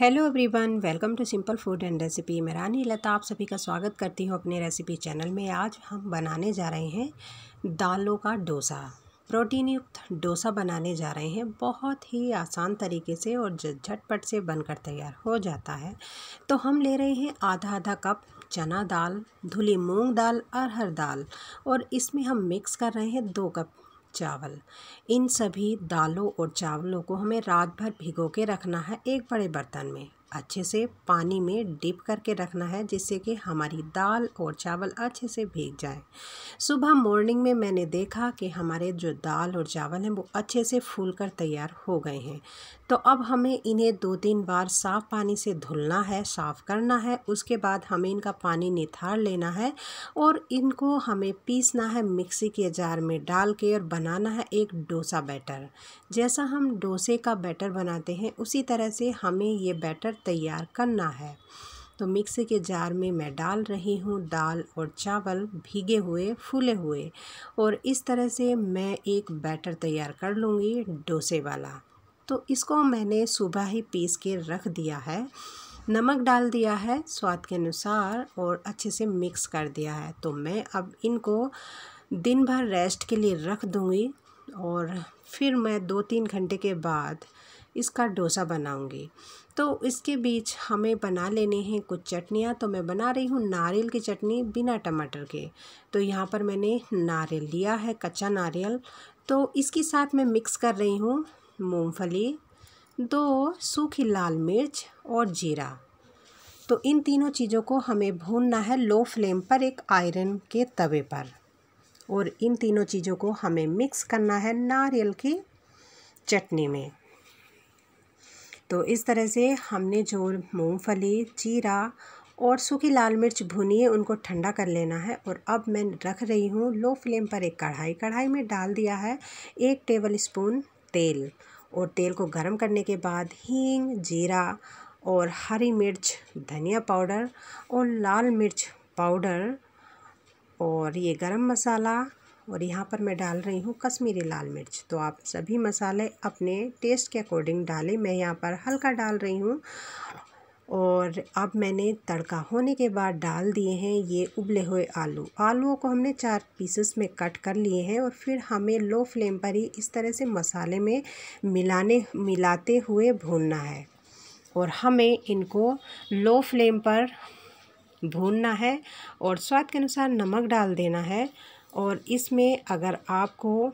hello everyone welcome to simple food and recipe मैं रानी लता आप सभी का स्वागत करती हूँ अपने रेसिपी चैनल में आज हम बनाने जा रहे हैं दालों का डोसा प्रोटीन युक्त डोसा बनाने जा रहे हैं बहुत ही आसान तरीके से और झटपट से बनकर तैयार हो जाता है तो हम ले रहे हैं आधा आधा कप चना दाल धुली मूंग दाल अरहर दाल और इसमें हम मिक्स कर रहे हैं दो कप चावल इन सभी दालों और चावलों को हमें रात भर भिगो के रखना है एक बड़े बर्तन में अच्छे से पानी में डिप करके रखना है जिससे कि हमारी दाल और चावल अच्छे से भीग जाए सुबह मॉर्निंग में मैंने देखा कि हमारे जो दाल और चावल हैं वो अच्छे से फूल कर तैयार हो गए हैं तो अब हमें इन्हें दो तीन बार साफ़ पानी से धुलना है साफ़ करना है उसके बाद हमें इनका पानी निथार लेना है और इनको हमें पीसना है मिक्सी के जार में डाल के और बनाना है एक डोसा बैटर जैसा हम डोसे का बैटर बनाते हैं उसी तरह से हमें ये बैटर तैयार करना है तो मिक्सी के जार में मैं डाल रही हूँ दाल और चावल भीगे हुए फूले हुए और इस तरह से मैं एक बैटर तैयार कर लूँगी डोसे वाला तो इसको मैंने सुबह ही पीस के रख दिया है नमक डाल दिया है स्वाद के अनुसार और अच्छे से मिक्स कर दिया है तो मैं अब इनको दिन भर रेस्ट के लिए रख दूँगी और फिर मैं दो तीन घंटे के बाद इसका डोसा बनाऊंगी तो इसके बीच हमें बना लेने हैं कुछ चटनियाँ तो मैं बना रही हूँ नारियल की चटनी बिना टमाटर के तो यहाँ पर मैंने नारियल लिया है कच्चा नारियल तो इसके साथ मैं मिक्स कर रही हूँ मूँगफली दो सूखी लाल मिर्च और जीरा तो इन तीनों चीज़ों को हमें भूनना है लो फ्लेम पर एक आयरन के तवे पर और इन तीनों चीज़ों को हमें मिक्स करना है नारियल की चटनी में तो इस तरह से हमने जो मूंगफली जीरा और सूखी लाल मिर्च भुनी है उनको ठंडा कर लेना है और अब मैं रख रही हूँ लो फ्लेम पर एक कढ़ाई कढ़ाई में डाल दिया है एक टेबल स्पून तेल और तेल को गर्म करने के बाद हींग जीरा और हरी मिर्च धनिया पाउडर और लाल मिर्च पाउडर और ये गरम मसाला और यहाँ पर मैं डाल रही हूँ कश्मीरी लाल मिर्च तो आप सभी मसाले अपने टेस्ट के अकॉर्डिंग डालें मैं यहाँ पर हल्का डाल रही हूँ और अब मैंने तड़का होने के बाद डाल दिए हैं ये उबले हुए आलू आलूओं को हमने चार पीसेस में कट कर लिए हैं और फिर हमें लो फ्लेम पर ही इस तरह से मसाले में मिलाने मिलाते हुए भूनना है और हमें इनको लो फ्लेम पर भूनना है और स्वाद के अनुसार नमक डाल देना है और इसमें अगर आपको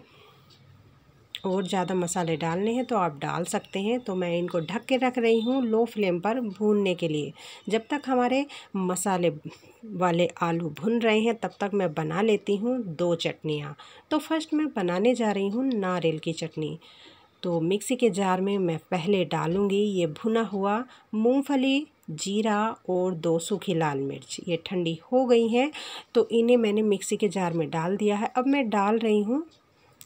और ज़्यादा मसाले डालने हैं तो आप डाल सकते हैं तो मैं इनको ढक के रख रही हूँ लो फ्लेम पर भूनने के लिए जब तक हमारे मसाले वाले आलू भुन रहे हैं तब तक मैं बना लेती हूँ दो चटनियाँ तो फर्स्ट मैं बनाने जा रही हूँ नारियल की चटनी तो मिक्सी के जार में मैं पहले डालूँगी ये भुना हुआ मूँगफली जीरा और दो सूखी लाल मिर्च ये ठंडी हो गई हैं तो इन्हें मैंने मिक्सी के जार में डाल दिया है अब मैं डाल रही हूँ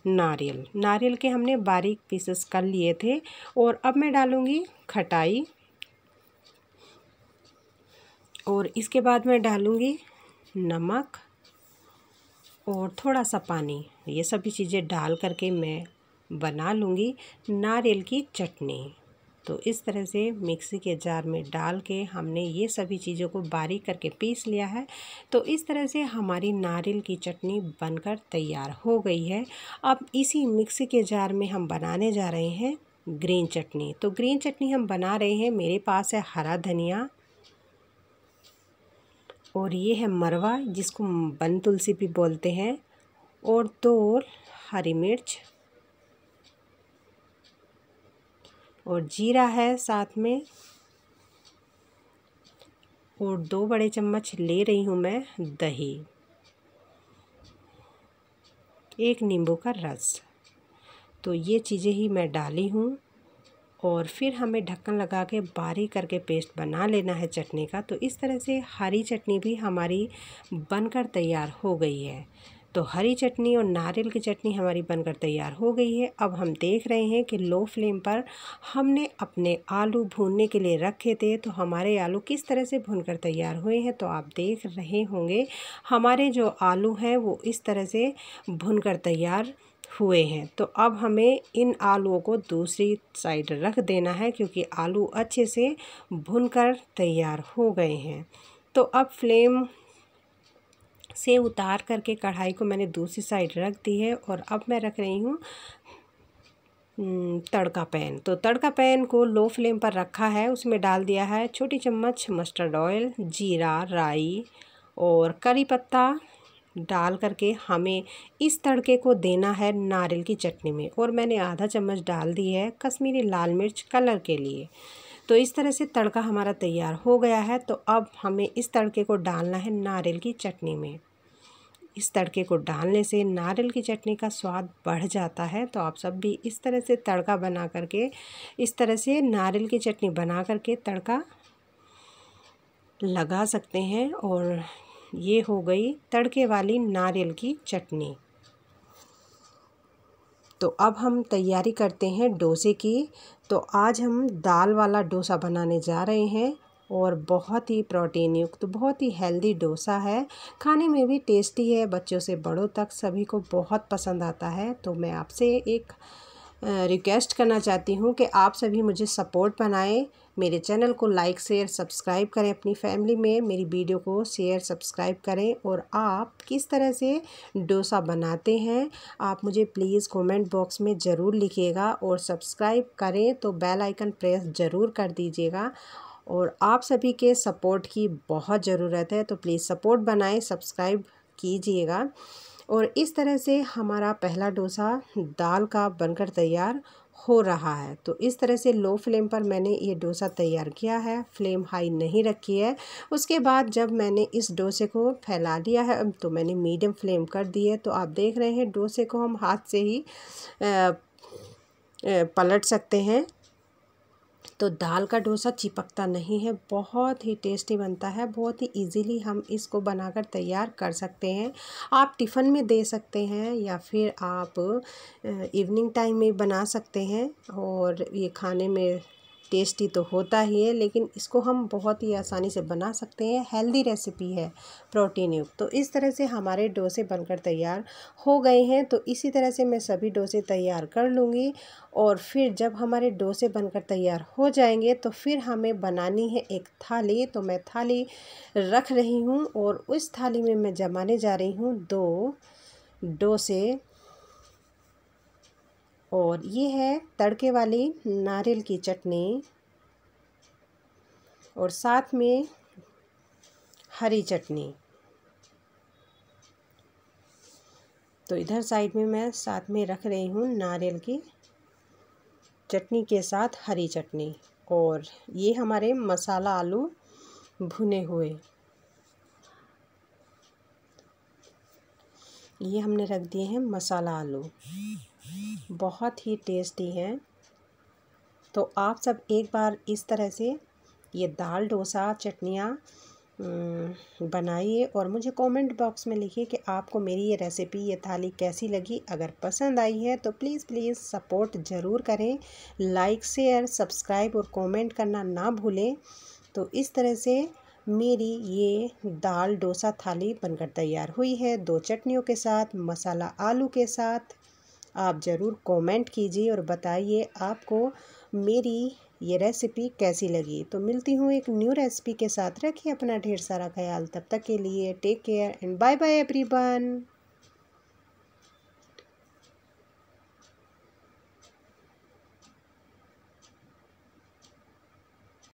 नारियल नारियल के हमने बारीक पीसेस कर लिए थे और अब मैं डालूँगी खटाई और इसके बाद मैं डालूँगी नमक और थोड़ा सा पानी ये सभी चीज़ें डाल करके मैं बना लूँगी नारियल की चटनी तो इस तरह से मिक्सी के जार में डाल के हमने ये सभी चीज़ों को बारीक करके पीस लिया है तो इस तरह से हमारी नारियल की चटनी बनकर तैयार हो गई है अब इसी मिक्सी के जार में हम बनाने जा रहे हैं ग्रीन चटनी तो ग्रीन चटनी हम बना रहे हैं मेरे पास है हरा धनिया और ये है मरवा जिसको बन तुलसी भी बोलते हैं और दो तो हरी मिर्च और जीरा है साथ में और दो बड़े चम्मच ले रही हूँ मैं दही एक नींबू का रस तो ये चीज़ें ही मैं डाली हूँ और फिर हमें ढक्कन लगा के बारीक करके पेस्ट बना लेना है चटनी का तो इस तरह से हरी चटनी भी हमारी बनकर तैयार हो गई है तो हरी चटनी और नारियल की चटनी हमारी बनकर तैयार हो गई है अब हम देख रहे हैं कि लो फ्लेम पर हमने अपने आलू भूनने के लिए रखे थे तो हमारे आलू किस तरह से भून कर तैयार हुए हैं तो आप देख रहे होंगे हमारे जो आलू हैं वो इस तरह से भुन कर तैयार हुए हैं तो अब हमें इन आलूओं को दूसरी साइड रख देना है क्योंकि आलू अच्छे से भुन कर तैयार हो गए हैं तो अब फ्लेम से उतार करके कढ़ाई को मैंने दूसरी साइड रख दी है और अब मैं रख रही हूँ हम्म, तड़का पैन तो तड़का पैन को लो फ्लेम पर रखा है उसमें डाल दिया है छोटी चम्मच मस्टर्ड ऑयल जीरा राई और करी पत्ता डाल करके हमें इस तड़के को देना है नारियल की चटनी में और मैंने आधा चम्मच डाल दी है कश्मीरी लाल मिर्च कलर के लिए तो इस तरह से तड़का हमारा तैयार हो गया है तो अब हमें इस तड़के को डालना है नारियल की चटनी में इस तड़के को डालने से नारियल की चटनी का स्वाद बढ़ जाता है तो आप सब भी इस तरह से तड़का बना करके इस तरह से नारियल की चटनी बना करके तड़का लगा सकते हैं और ये हो गई तड़के वाली नारियल की चटनी तो अब हम तैयारी करते हैं डोसे की तो आज हम दाल वाला डोसा बनाने जा रहे हैं और बहुत ही प्रोटीन युक्त तो बहुत ही हेल्दी डोसा है खाने में भी टेस्टी है बच्चों से बड़ों तक सभी को बहुत पसंद आता है तो मैं आपसे एक रिक्वेस्ट करना चाहती हूँ कि आप सभी मुझे सपोर्ट बनाएं मेरे चैनल को लाइक शेयर सब्सक्राइब करें अपनी फैमिली में मेरी वीडियो को शेयर सब्सक्राइब करें और आप किस तरह से डोसा बनाते हैं आप मुझे प्लीज़ कमेंट बॉक्स में ज़रूर लिखिएगा और सब्सक्राइब करें तो बेल आइकन प्रेस ज़रूर कर दीजिएगा और आप सभी के सपोर्ट की बहुत ज़रूरत है तो प्लीज़ सपोर्ट बनाएँ सब्सक्राइब कीजिएगा और इस तरह से हमारा पहला डोसा दाल का बनकर तैयार हो रहा है तो इस तरह से लो फ्लेम पर मैंने ये डोसा तैयार किया है फ्लेम हाई नहीं रखी है उसके बाद जब मैंने इस डोसे को फैला लिया है तो मैंने मीडियम फ्लेम कर दी है तो आप देख रहे हैं डोसे को हम हाथ से ही पलट सकते हैं तो दाल का डोसा चिपकता नहीं है बहुत ही टेस्टी बनता है बहुत ही इजीली हम इसको बनाकर तैयार कर सकते हैं आप टिफ़न में दे सकते हैं या फिर आप इवनिंग टाइम में बना सकते हैं और ये खाने में टेस्टी तो होता ही है लेकिन इसको हम बहुत ही आसानी से बना सकते हैं हेल्दी रेसिपी है प्रोटीन युक्त तो इस तरह से हमारे डोसे बनकर तैयार हो गए हैं तो इसी तरह से मैं सभी डोसे तैयार कर लूँगी और फिर जब हमारे डोसे बनकर तैयार हो जाएंगे तो फिर हमें बनानी है एक थाली तो मैं थाली रख रही हूँ और उस थाली में मैं जमाने जा रही हूँ दो डोसे और ये है तड़के वाली नारियल की चटनी और साथ में हरी चटनी तो इधर साइड में मैं साथ में रख रही हूँ नारियल की चटनी के साथ हरी चटनी और ये हमारे मसाला आलू भुने हुए ये हमने रख दिए हैं मसाला आलू बहुत ही टेस्टी हैं तो आप सब एक बार इस तरह से ये दाल डोसा चटनियाँ बनाइए और मुझे कमेंट बॉक्स में लिखिए कि आपको मेरी ये रेसिपी ये थाली कैसी लगी अगर पसंद आई है तो प्लीज़ प्लीज़ सपोर्ट ज़रूर करें लाइक शेयर सब्सक्राइब और कमेंट करना ना भूलें तो इस तरह से मेरी ये दाल डोसा थाली बनकर तैयार हुई है दो चटनियों के साथ मसाला आलू के साथ आप ज़रूर कमेंट कीजिए और बताइए आपको मेरी ये रेसिपी कैसी लगी तो मिलती हूँ एक न्यू रेसिपी के साथ रखिए अपना ढेर सारा ख्याल तब तक के लिए take care and bye bye everyone